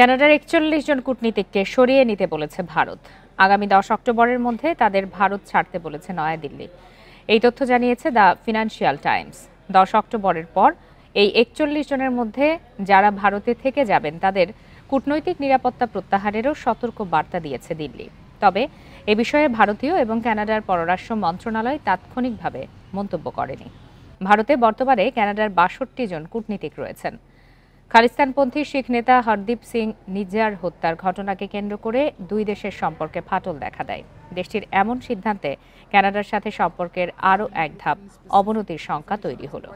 কানাডার একচল্লিশ জন কূটনীতিককে সরিয়ে নিতে বলেছে ভারত আগামী দশ অক্টোবরের মধ্যে তাদের ভারত ছাড়তে বলেছে নয়াদিল্লি এই তথ্য জানিয়েছে দ্য ফিনান্সিয়াল টাইমস দশ অক্টোবরের পর এই একচল্লিশ জনের মধ্যে যারা ভারতে থেকে যাবেন তাদের কূটনৈতিক নিরাপত্তা প্রত্যাহারেরও সতর্ক বার্তা দিয়েছে দিল্লি তবে এ বিষয়ে ভারতীয় এবং কানাডার পররাষ্ট্র মন্ত্রণালয় তাৎক্ষণিকভাবে মন্তব্য করেনি ভারতে বর্তমানে কানাডার বাষট্টি জন কূটনীতিক রয়েছেন খালিস্তানপন্থী শিখ নেতা হরদীপ সিং নিজার হত্যার ঘটনাকে কেন্দ্র করে দুই দেশের সম্পর্কে ফাটল দেখা দেয় দেশটির এমন সিদ্ধান্তে কানাডার সাথে সম্পর্কের আরও এক ধাপ অবনতির সংখ্যা তৈরি হলো